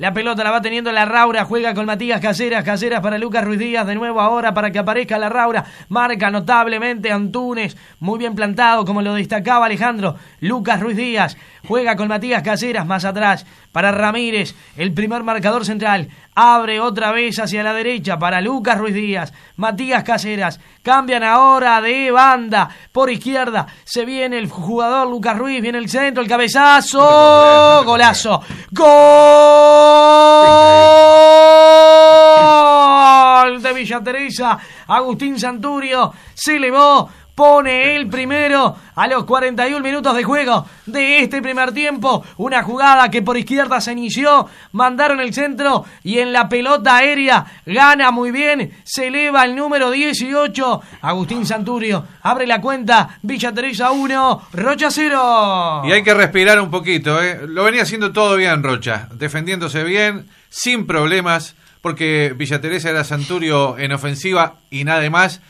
La pelota la va teniendo la Raura. Juega con Matías Caseras. Caseras para Lucas Ruiz Díaz. De nuevo ahora para que aparezca la Raura. Marca notablemente Antunes. Muy bien plantado, como lo destacaba Alejandro. Lucas Ruiz Díaz. Juega con Matías Caseras más atrás. Para Ramírez. El primer marcador central. Abre otra vez hacia la derecha para Lucas Ruiz Díaz. Matías Caseras. Cambian ahora de banda. Por izquierda. Se viene el jugador Lucas Ruiz. Viene el centro. El cabezazo. Golazo. Gol. ¡Gol! De Villa Teresa, Agustín Santurio se elevó pone el primero a los 41 minutos de juego de este primer tiempo. Una jugada que por izquierda se inició, mandaron el centro y en la pelota aérea gana muy bien, se eleva el número 18. Agustín Santurio abre la cuenta, Villa Teresa 1, Rocha 0. Y hay que respirar un poquito, ¿eh? lo venía haciendo todo bien Rocha, defendiéndose bien, sin problemas, porque Villa Teresa era Santurio en ofensiva y nada más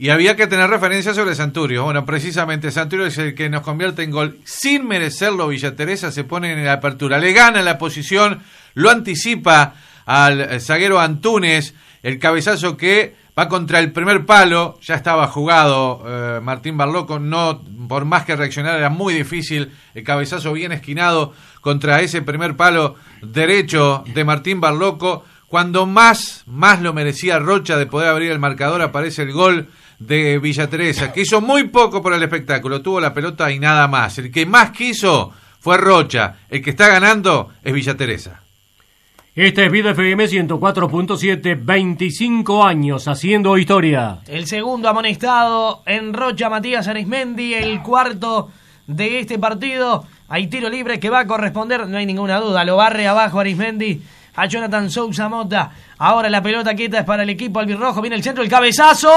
y había que tener referencia sobre Santurio. Bueno, precisamente Santurio es el que nos convierte en gol sin merecerlo. Villa Teresa se pone en la apertura. Le gana la posición, lo anticipa al eh, zaguero Antunes. El cabezazo que va contra el primer palo. Ya estaba jugado eh, Martín Barloco. No, por más que reaccionar, era muy difícil. El cabezazo bien esquinado contra ese primer palo derecho de Martín Barloco. Cuando más, más lo merecía Rocha de poder abrir el marcador, aparece el gol de Villa Teresa, que hizo muy poco por el espectáculo, tuvo la pelota y nada más. El que más quiso fue Rocha, el que está ganando es Villa Teresa. Este es Vida FM 104.7, 25 años haciendo historia. El segundo amonestado en Rocha, Matías Arismendi, el cuarto de este partido. Hay tiro libre que va a corresponder, no hay ninguna duda, lo barre abajo Arismendi a Jonathan Sousa Mota. Ahora la pelota quieta es para el equipo albirrojo. Viene el centro, el cabezazo.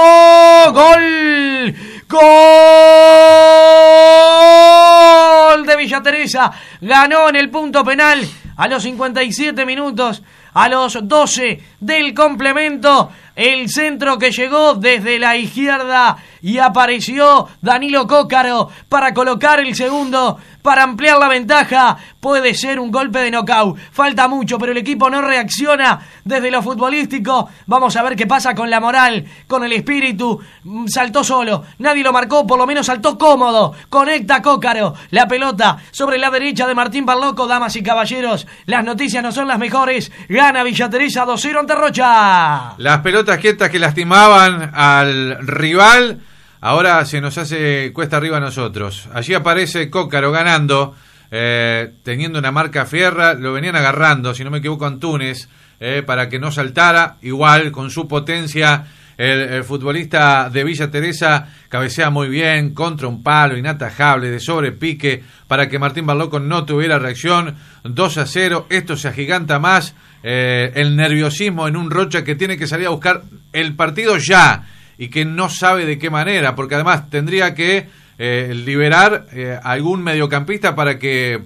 ¡Gol! ¡Gol! De Villa Teresa. Ganó en el punto penal a los 57 minutos a los 12 del complemento. El centro que llegó desde la izquierda y apareció Danilo Cócaro para colocar el segundo, para ampliar la ventaja. Puede ser un golpe de nocaut Falta mucho, pero el equipo no reacciona desde lo futbolístico. Vamos a ver qué pasa con la moral, con el espíritu. Mm, saltó solo, nadie lo marcó, por lo menos saltó cómodo. Conecta Cócaro. La pelota sobre la derecha de Martín Barloco, damas y caballeros. Las noticias no son las mejores. Gana Villa Teresa 2 Las pelotas quietas que lastimaban al rival, ahora se nos hace cuesta arriba a nosotros. Allí aparece Cócaro ganando, eh, teniendo una marca fierra, lo venían agarrando, si no me equivoco, en Túnez, eh, para que no saltara, igual con su potencia. El, futbolista de Villa Teresa cabecea muy bien contra un palo inatajable de sobrepique para que Martín Barloco no tuviera reacción. 2 a 0, esto se agiganta más. Eh, el nerviosismo en un Rocha que tiene que salir a buscar el partido ya y que no sabe de qué manera, porque además tendría que eh, liberar eh, algún mediocampista para que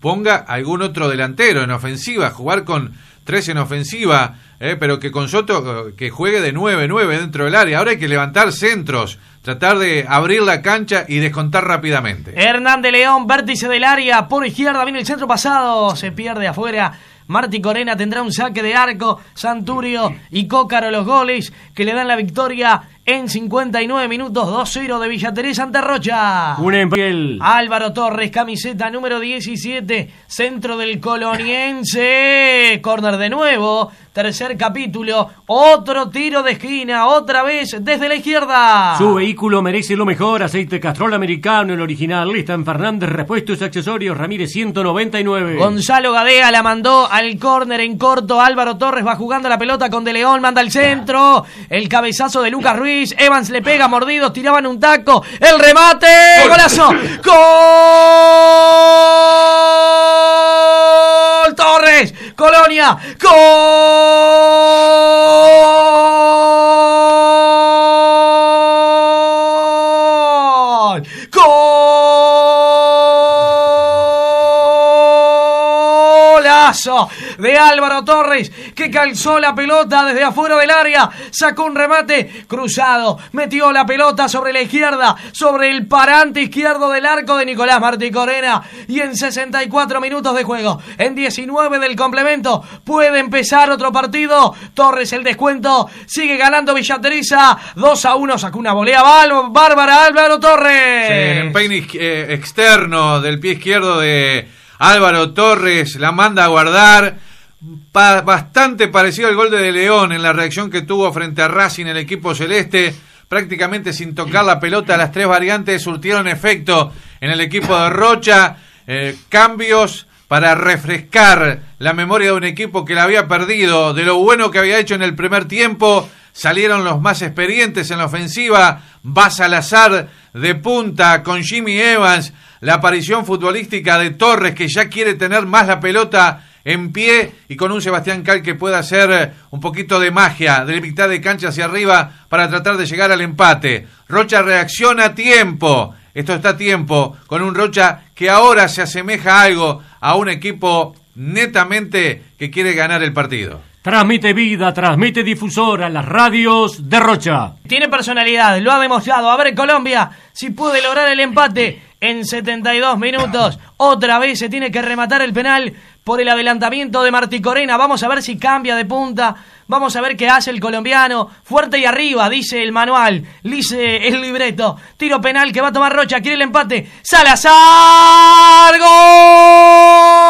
ponga algún otro delantero en ofensiva, jugar con tres en ofensiva. Eh, pero que con Soto que juegue de 9-9 dentro del área. Ahora hay que levantar centros, tratar de abrir la cancha y descontar rápidamente. Hernán de León, vértice del área, por izquierda, viene el centro pasado, se pierde afuera. Marti Corena tendrá un saque de arco, Santurio y Cócaro los goles que le dan la victoria en 59 minutos 2-0 de Villa Teresa ante Rocha. Un empate Álvaro Torres, camiseta número 17, centro del coloniense. Corner de nuevo, tercer capítulo, otro tiro de esquina, otra vez desde la izquierda. Su vehículo merece lo mejor, aceite Castrol americano, el original. Listan Fernández, repuestos y accesorios, Ramírez 199. Gonzalo Gadea la mandó al córner en corto. Álvaro Torres va jugando la pelota con De León, manda al centro. El cabezazo de Lucas Ruiz Evans le pega mordido, tiraban un taco. El remate. Golazo. Gol. Torres. Colonia. Gol. Gol. de Álvaro Torres que calzó la pelota desde afuera del área, sacó un remate cruzado, metió la pelota sobre la izquierda, sobre el parante izquierdo del arco de Nicolás Martí Corena y en 64 minutos de juego, en 19 del complemento, puede empezar otro partido. Torres el descuento, sigue ganando Villateriza, 2 a 1, sacó una volea bárbara Álvaro Torres. en eh, externo del pie izquierdo de Álvaro Torres la manda a guardar. bastante parecido al gol de, León en la reacción que tuvo frente a Racing el equipo celeste. Prácticamente sin tocar la pelota, las tres variantes surtieron efecto en el equipo de Rocha. Eh, cambios para refrescar la memoria de un equipo que la había perdido, de lo bueno que había hecho en el primer tiempo salieron los más experientes en la ofensiva, va Salazar de punta con Jimmy Evans, la aparición futbolística de Torres que ya quiere tener más la pelota en pie y con un Sebastián Cal que pueda hacer eh, un poquito de magia de mitad de cancha hacia arriba para tratar de llegar al empate. Rocha reacciona a tiempo. Esto está a tiempo con un Rocha que ahora se asemeja algo a un equipo netamente que quiere ganar el partido. Transmite vida, transmite difusora, las radios de Rocha. Tiene personalidad, lo ha demostrado. A ver, Colombia, si puede lograr el empate en 72 minutos. Otra vez se tiene que rematar el penal por el adelantamiento de Martí Corena. Vamos a ver si cambia de punta. Vamos a ver qué hace el colombiano. Fuerte y arriba, dice el manual. Dice el libreto. Tiro penal que va a tomar Rocha. Quiere el empate. Salazar. ¡Gol!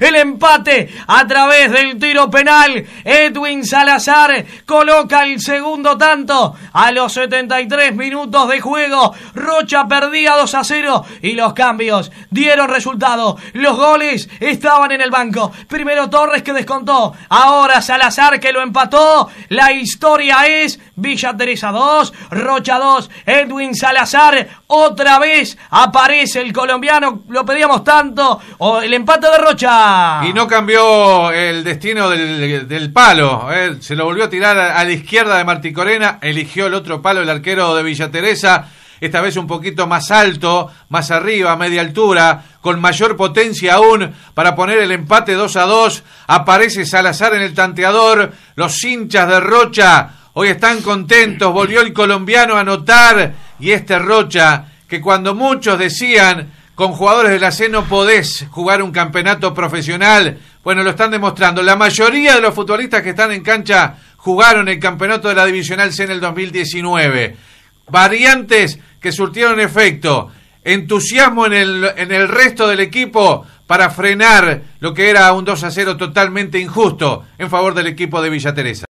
El empate a través del tiro penal. Edwin Salazar coloca el segundo tanto a los 73 minutos de juego. Rocha perdía 2 a 0 y los cambios dieron resultado. Los goles estaban en el banco. Primero Torres que descontó. Ahora Salazar que lo empató. La historia es Villa Teresa 2, Rocha 2, Edwin Salazar. Otra vez aparece el colombiano. Lo pedíamos tanto. el empate de Rocha. Y no cambió el destino del, palo. ¿eh? Se lo volvió a tirar a la izquierda de Martí Corena. Eligió el otro palo, el arquero de Villa Teresa. Esta vez un poquito más alto, más arriba, a media altura, con mayor potencia aún para poner el empate 2 a 2. Aparece Salazar en el tanteador. Los hinchas de Rocha hoy están contentos. Volvió el colombiano a anotar. Y este Rocha, que cuando muchos decían con jugadores de la C no podés jugar un campeonato profesional. Bueno, lo están demostrando. La mayoría de los futbolistas que están en cancha jugaron el campeonato de la Divisional C en el 2019. Variantes que surtieron efecto. Entusiasmo en el, en el resto del equipo para frenar lo que era un 2 a 0 totalmente injusto en favor del equipo de Villa Teresa.